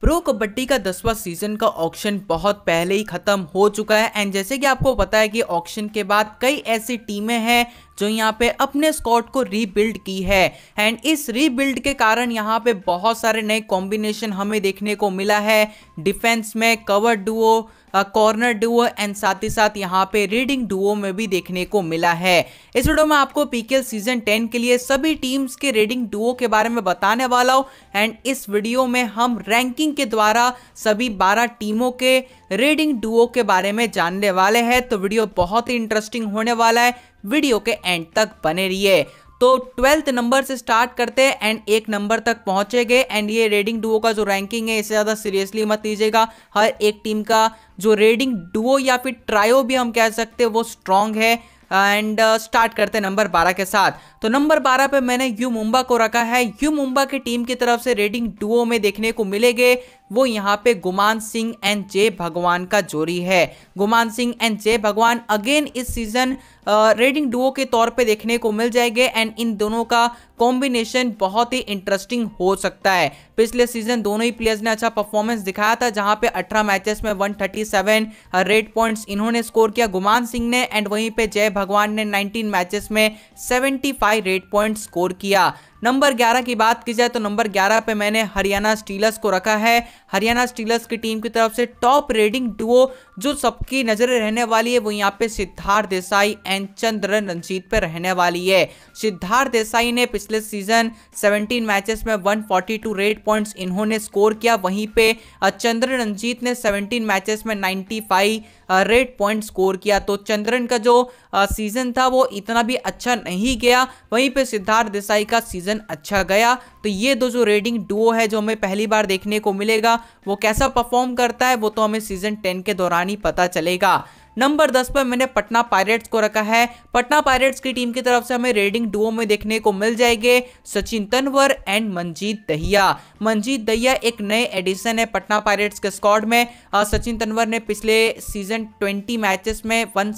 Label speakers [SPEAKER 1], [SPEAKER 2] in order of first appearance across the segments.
[SPEAKER 1] pro kabaddi का दसवां season का ऑक्शन बहुत पहले ही खत्म हो चुका है एंड जैसे कि आपको पता है कि ऑक्शन के बाद कई ऐसी टीमें हैं जो यहाँ पे अपने स्कॉट को रीबिल्ड की है एंड इस रीबिल्ड के कारण यहाँ पे बहुत सारे नए कॉम्बिनेशन हमें देखने को मिला है डिफेंस में cover duo corner duo and साथ ही साथ यहाँ पे रीडिंग डुओ में भी देखने को मिला है इस वीडियो में आपको पीकेएल सीजन टेन के लिए सभी टीम्स के रीडिंग डुओ के बारे में बताने वाला हूँ एंड इस वीडियो में हम रैंकिंग के द्वारा सभी बारह टीमों के रीडिंग डुओ के बारे में जानने वाले हैं तो वीडियो बहुत ही इंटरेस्टिंग होने वाला है वीडियो के एंड तक बने रहिए तो ट्वेल्थ नंबर से स्टार्ट करते हैं एंड एक नंबर तक पहुंचेंगे एंड ये रेडिंग डुओ का जो रैंकिंग है इसे ज़्यादा सीरियसली मत लीजिएगा हर एक टीम का जो रेडिंग डुओ या फिर ट्रायो भी हम कह सकते हैं वो स्ट्रांग है एंड स्टार्ट uh, करते हैं नंबर बारह के साथ तो नंबर बारह पे मैंने यू मुंबा को रखा है यू मुंबा की टीम की तरफ से रेडिंग डुओ में देखने को मिलेंगे वो यहाँ पे गुमान सिंह एंड जय भगवान का जोड़ी है गुमान सिंह एंड जय भगवान अगेन इस सीज़न रेडिंग डुओ के तौर पे देखने को मिल जाएंगे एंड इन दोनों का कॉम्बिनेशन बहुत ही इंटरेस्टिंग हो सकता है पिछले सीजन दोनों ही प्लेयर्स ने अच्छा परफॉर्मेंस दिखाया था जहाँ पे 18 मैचेस में 137 रेड पॉइंट्स इन्होंने स्कोर किया गुमान सिंह ने एंड वहीं पे जय भगवान ने 19 मैचेस में 75 रेड पॉइंट स्कोर किया नंबर ग्यारह की बात की जाए तो नंबर ग्यारह पे मैंने हरियाणा स्टीलर्स को रखा है हरियाणा स्टीलर्स की टीम की तरफ से टॉप रेडिंग डुओ जो सबकी नजरें रहने वाली है वो यहाँ पे सिद्धार्थ देसाई एंड चंद्र रंजीत पे रहने वाली है सिद्धार्थ देसाई ने पिछले सीजन 17 मैचेस में 142 रेड पॉइंट्स इन्होंने स्कोर किया वहीं पे चंद्र रंजीत ने 17 मैचेस में 95 रेड पॉइंट स्कोर किया तो चंद्रन का जो सीजन था वो इतना भी अच्छा नहीं गया वहीं पे सिद्धार्थ देसाई का सीजन सीजन अच्छा गया तो ये दो जो रेडिंग डुओ है जो हमें पहली बार देखने को मिलेगा वो कैसा परफॉर्म करता है वो तो हमें सीजन टेन के दौरान ही पता चलेगा नंबर दस पर मैंने पटना पायरेट्स को रखा है पटना पायरेट्स की टीम की तरफ से हमें रेडिंग डुओ में देखने को मिल जाएंगे सचिन तनवर एंड मंजीत दहिया मंजीत दहिया एक नए एडिशन है पटना पायरेट्स के स्कॉड में सचिन तनवर ने पिछले सीजन ट्वेंटी मैचेस में वन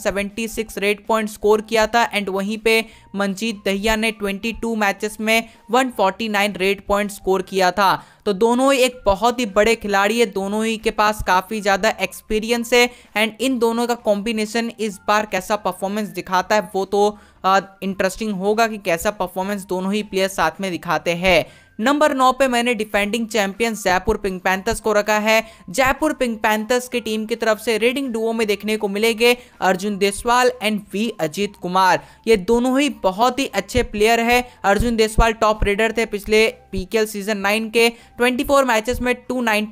[SPEAKER 1] रेड पॉइंट स्कोर किया था एंड वहीं पर मंजीत दहिया ने ट्वेंटी मैचेस में वन रेड पॉइंट स्कोर किया था तो दोनों ही एक बहुत ही बड़े खिलाड़ी है दोनों ही के पास काफ़ी ज़्यादा एक्सपीरियंस है एंड इन दोनों का कॉम्बिनेशन इस बार कैसा परफॉर्मेंस दिखाता है वो तो इंटरेस्टिंग होगा कि कैसा परफॉर्मेंस दोनों ही प्लेयर साथ में दिखाते हैं नंबर नौ पे मैंने defending champion Jaipur Pink Panthers को रखा है जयपुर पिंक पैंथर्स की टीम की तरफ से रेडिंग डुओ में देखने को मिलेंगे अर्जुन देसवाल एंड वी अजीत कुमार ये दोनों ही बहुत ही अच्छे प्लेयर है अर्जुन देसवाल टॉप रेडर थे पिछले पीकेएल सीजन नाइन के फोर मैचेस में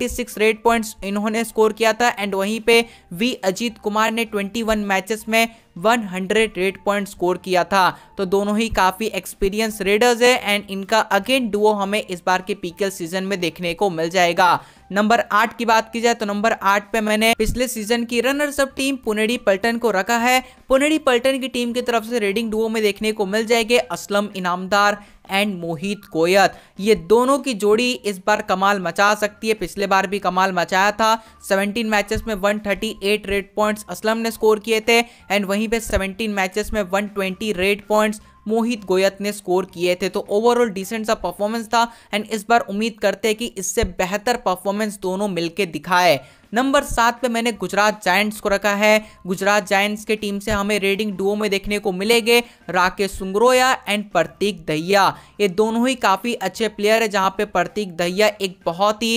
[SPEAKER 1] सिक्स रेड पॉइंट्स इन्होंने स्कोर किया था एंड वहीं पे वी अजीत कुमार ने वन मैचेस में 108 पॉइंट स्कोर किया था तो दोनों ही काफ़ी एक्सपीरियंस रेडर्स है एंड इनका अगेन डुओ हमें इस बार के पीकेल सीजन में देखने को मिल जाएगा नंबर आठ की बात की जाए तो नंबर आठ पे मैंने पिछले सीजन की runners up team Puneri Paltan को रखा है पुनेडी पल्टन की टीम की तरफ से रेडिंग डुओ में देखने को मिल जाएंगे असलम इनामदार एंड मोहित कोयत ये दोनों की जोड़ी इस बार कमाल मचा सकती है पिछले बार भी कमाल मचाया था 17 मैचेस में 138 रेड पॉइंट्स असलम ने स्कोर किए थे एंड वहीं पे 17 मैचेस में 120 रेड पॉइंट्स मोहित गोयत ने स्कोर किए थे तो ओवरऑल डिसेंट सा परफॉर्मेंस था एंड इस बार उम्मीद करते हैं कि इससे बेहतर परफॉर्मेंस दोनों मिलकर दिखाए नंबर सात पे मैंने गुजरात जायंट्स को रखा है गुजरात जायंट्स के टीम से हमें रेडिंग डुओ में देखने को मिलेंगे राकेश सुंगरोया एंड प्रतीक दहिया ये दोनों ही काफ़ी अच्छे प्लेयर है जहाँ पे प्रतीक दहिया एक बहुत ही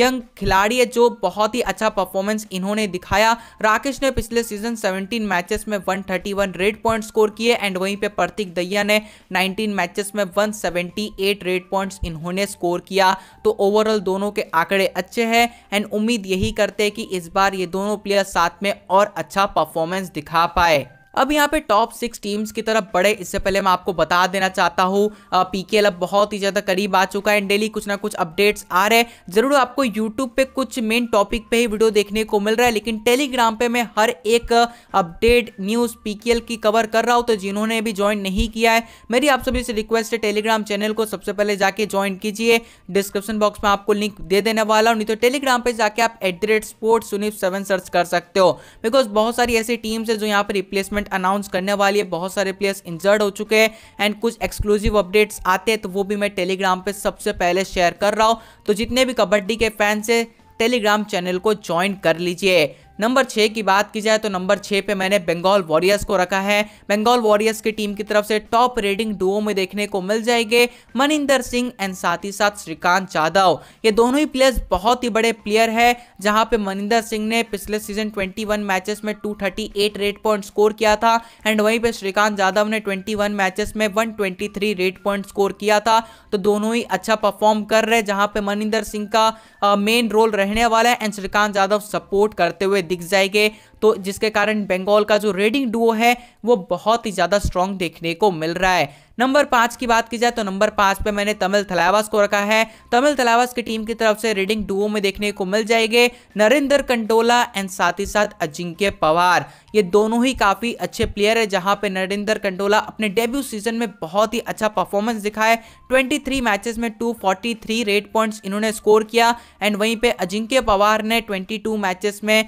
[SPEAKER 1] यंग खिलाड़ी है जो बहुत ही अच्छा परफॉर्मेंस इन्होंने दिखाया राकेश ने पिछले सीजन सेवनटीन मैचेस में वन रेड पॉइंट स्कोर किए एंड वहीं पर प्रतीक दहिया भैया ने 19 मैचेस में 178 रेट पॉइंट्स इन्होंने स्कोर किया तो ओवरऑल दोनों के आंकड़े अच्छे हैं एंड उम्मीद यही करते हैं कि इस बार ये दोनों प्लेयर साथ में और अच्छा परफॉर्मेंस दिखा पाए अब यहाँ पे टॉप सिक्स टीम्स की तरफ बढ़े इससे पहले मैं आपको बता देना चाहता हूँ पीकेएल अब बहुत ही ज़्यादा करीब आ चुका है डेली कुछ ना कुछ अपडेट्स आ रहे हैं ज़रूर आपको यूट्यूब पे कुछ मेन टॉपिक पे ही वीडियो देखने को मिल रहा है लेकिन टेलीग्राम पे मैं हर एक अपडेट न्यूज़ पीकेएल की कवर कर रहा हूँ तो जिन्होंने भी ज्वाइन नहीं किया है मेरी आप सभी से रिक्वेस्ट है टेलीग्राम चैनल को सबसे पहले जाके ज्वाइन कीजिए डिस्क्रिप्शन बॉक्स में आपको लिंक दे देने वाला हूँ नहीं तो टेलीग्राम पर जाके आप एट द रेट सुनीफ सेवन सर्च कर सकते हो बिकॉज बहुत सारी ऐसी टीम्स है जो यहाँ पर रिप्लेसमेंट टूर्नामेंट अनाउंस करने वाली है बहुत सारे प्लेयर्स इंजर्ड हो चुके हैं एंड कुछ एक्सक्लूसिव अपडेट्स आते हैं तो वो भी मैं टेलीग्राम पर सबसे पहले शेयर कर रहा हूँ तो जितने भी कबड्डी के फैंस हैं टेलीग्राम चैनल को ज्वाइन कर लीजिए नंबर छः की बात की जाए तो नंबर छः पे मैंने बंगाल वॉरियर्स को रखा है बंगाल वॉरियर्स की टीम की तरफ से टॉप रेडिंग डुओ में देखने को मिल जाएंगे मनिंदर सिंह एंड साथ ही साथ श्रीकांत यादव ये दोनों ही प्लेयर्स बहुत ही बड़े प्लेयर हैं जहां पे मनिंदर सिंह ने पिछले सीजन 21 मैचेस में 238 रेट पॉइंट स्कोर किया था एंड वहीं पर श्रीकांत यादव ने ट्वेंटी मैचेस में वन रेट पॉइंट स्कोर किया था तो दोनों ही अच्छा परफॉर्म कर रहे जहाँ पर मनिंदर सिंह का मेन रोल रहने वाला है एंड श्रीकांत यादव सपोर्ट करते हुए दिख जाएंगे तो जिसके कारण बंगाल का जो रेडिंग डुओ है वो बहुत ही ज़्यादा स्ट्रॉन्ग देखने को मिल रहा है नंबर पाँच की बात की जाए तो नंबर पाँच पे मैंने तमिल थलावास को रखा है तमिल थलावास की टीम की तरफ से रेडिंग डुओ में देखने को मिल जाएंगे नरेंद्र कंटोला एंड साथ ही साथ अजिंक्य पवार ये दोनों ही काफ़ी अच्छे प्लेयर है जहां पे नरेंद्र कंटोला अपने डेब्यू सीजन में बहुत ही अच्छा परफॉर्मेंस दिखाए 23 मैचेस में 243 रेट पॉइंट्स इन्होंने स्कोर किया एंड वहीं पे अजिंक्य पवार ने ट्वेंटी मैचेस में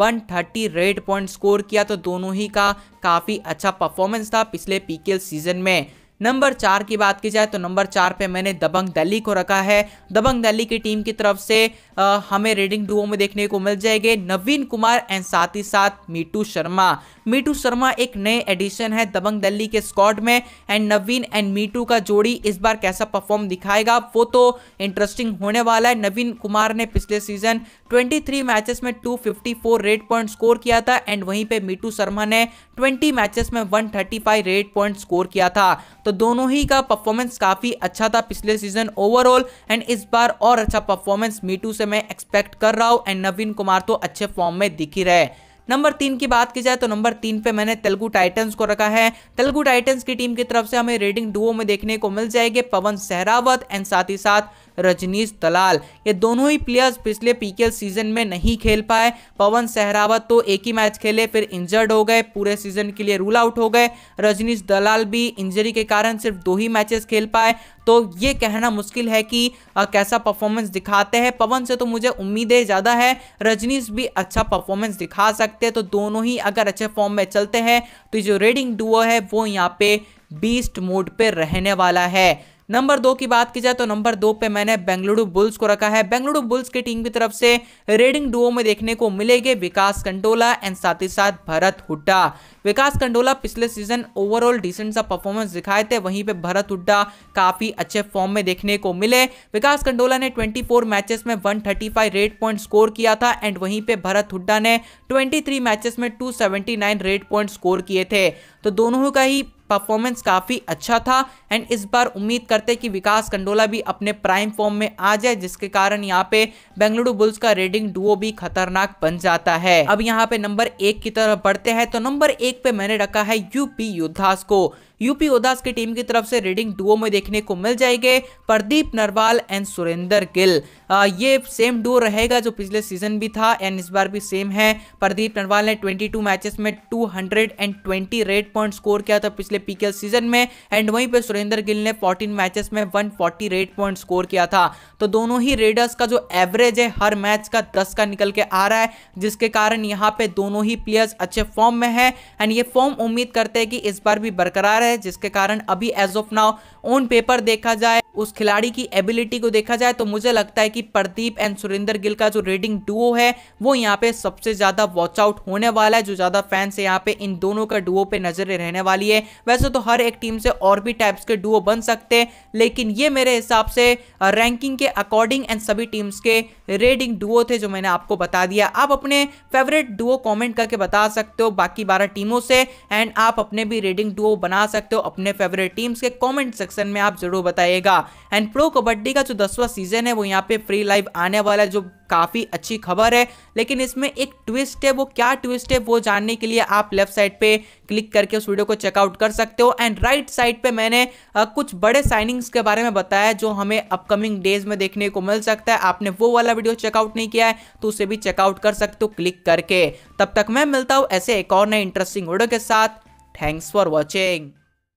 [SPEAKER 1] 130 थर्टी 108 पॉइंट स्कोर किया तो दोनों ही का काफ़ी अच्छा परफॉर्मेंस था पिछले पीकेएल सीजन में नंबर चार की बात की जाए तो नंबर चार पे मैंने दबंग दिल्ली को रखा है दबंग दिल्ली की टीम की तरफ से हमें रेडिंग डुओ में देखने को मिल जाएंगे नवीन कुमार एंड साथ ही साथ मीटू शर्मा मीटू शर्मा एक नए एडिशन है दबंग दिल्ली के स्कॉड में एंड नवीन एंड मीटू का जोड़ी इस बार कैसा परफॉर्म दिखाएगा वो तो इंटरेस्टिंग होने वाला है नवीन कुमार ने पिछले सीजन 23 मैचेस में 254 रेट पॉइंट स्कोर किया था एंड वहीं पे मीटू शर्मा ने 20 मैचेस में 135 रेट पॉइंट स्कोर किया था तो दोनों ही का परफॉर्मेंस काफ़ी अच्छा था पिछले सीजन ओवरऑल एंड इस बार और अच्छा परफॉर्मेंस मीटू से मैं एक्सपेक्ट कर रहा हूँ एंड नवीन कुमार तो अच्छे फॉर्म में दिखी रहे नंबर तीन की बात की जाए तो नंबर तीन पे मैंने तेलुगु टाइटंस को रखा है तेलुगु टाइटंस की टीम की तरफ से हमें रेडिंग डुओ में देखने को मिल जाएगी पवन सहरावत एंड साथ ही साथ रजनीश दलाल ये दोनों ही प्लेयर्स पिछले पीकेएल सीजन में नहीं खेल पाए पवन सहरावत तो एक ही मैच खेले फिर इंजर्ड हो गए पूरे सीजन के लिए रूल आउट हो गए रजनीश दलाल भी इंजरी के कारण सिर्फ दो ही मैचेस खेल पाए तो ये कहना मुश्किल है कि आ, कैसा परफॉर्मेंस दिखाते हैं पवन से तो मुझे उम्मीदें ज़्यादा है रजनीश भी अच्छा परफॉर्मेंस दिखा सकते हैं तो दोनों ही अगर अच्छे फॉर्म में चलते हैं तो जो रेडिंग डुओ है वो यहाँ पे बीस्ट मोड पे रहने वाला है नंबर दो की बात की जाए तो नंबर दो पे मैंने बेंगलुरु बुल्स को रखा है बेंगलुरु बुल्स की टीम की तरफ से रेडिंग डुओ में देखने को मिलेंगे विकास कंडोला एंड साथ ही साथ भरत हुड्डा विकास कंडोला पिछले सीजन ओवरऑल डिसेंट सा परफॉर्मेंस दिखाए थे वहीं पे भरत हुड्डा काफी अच्छे फॉर्म में देखने को मिले विकास कंडोला ने 24 मैचेस में 135 रेट पॉइंट स्कोर किया था एंड वहीं पे भरत हुड्डा ने 23 मैचेस में 279 रेट पॉइंट स्कोर किए थे तो दोनों का ही परफॉर्मेंस काफ़ी अच्छा था एंड इस बार उम्मीद करते कि विकास कंडोला भी अपने प्राइम फॉर्म में आ जाए जिसके कारण यहाँ पे बेंगलुरु बुल्स का रेडिंग डुओ भी खतरनाक बन जाता है अब यहाँ पे नंबर एक की तरफ बढ़ते हैं तो नंबर एक पे मैंने रखा है यूपी योद्धास को यूपी उदास की टीम की तरफ से रीडिंग डुओ में देखने को मिल जाएंगे प्रदीप नरवाल एंड सुरेंद्र गिल ये सेम डुओ रहेगा जो पिछले सीजन भी था एंड इस बार भी सेम है प्रदीप नरवाल ने 22 मैचेस में 220 रेट पॉइंट स्कोर किया था पिछले पीकेएल सीजन में एंड वहीं पर सुरेंद्र गिल ने 14 मैचेस में 140 रेट पॉइंट स्कोर किया था तो दोनों ही रेडर्स का जो एवरेज है हर मैच का दस का निकल के आ रहा है जिसके कारण यहाँ पे दोनों ही प्लेयर्स अच्छे फॉर्म में है एंड ये फॉर्म उम्मीद करते हैं कि इस बार भी बरकरार है जिसके कारण अभी as of now on paper देखा जाए उस खिलाड़ी की एबिलिटी को देखा जाए तो मुझे लगता है कि प्रदीप एंड सुरेंद्र गिल का जो रेडिंग डुओ है वो यहाँ पे सबसे ज्यादा वॉच आउट होने वाला है जो ज्यादा फैंस है यहाँ पे इन दोनों का डुओ पे नजर रहने वाली है वैसे तो हर एक टीम से और भी टाइप्स के डुओ बन सकते हैं लेकिन ये मेरे हिसाब से रैंकिंग के अकॉर्डिंग एंड सभी टीम्स के रेडिंग डुओ थे जो मैंने आपको बता दिया आप अपने फेवरेट डुओ कॉमेंट करके बता सकते हो बाकी बारह टीमों से एंड आप अपने भी रेडिंग डुओ बना सकते सकते हो अपने फेवरेट टीम्स के कमेंट सेक्शन में आप जरूर बताइएगा एंड प्रो कबड्डी का जो दसवा सीजन है वो यहाँ पे फ्री लाइव आने वाला जो काफ़ी अच्छी खबर है लेकिन इसमें एक ट्विस्ट है वो क्या ट्विस्ट है वो जानने के लिए आप लेफ्ट साइड पे क्लिक करके उस वीडियो को चेकआउट कर सकते हो एंड राइट साइड पे मैंने आ, कुछ बड़े साइनिंग्स के बारे में बताया जो हमें अपकमिंग डेज में देखने को मिल सकता है आपने वो वाला वीडियो चेकआउट नहीं किया है तो उसे भी चेकआउट कर सकते हो क्लिक करके तब तक मैं मिलता हूँ ऐसे एक और नए इंटरेस्टिंग वीडियो के साथ थैंक्स फॉर वॉचिंग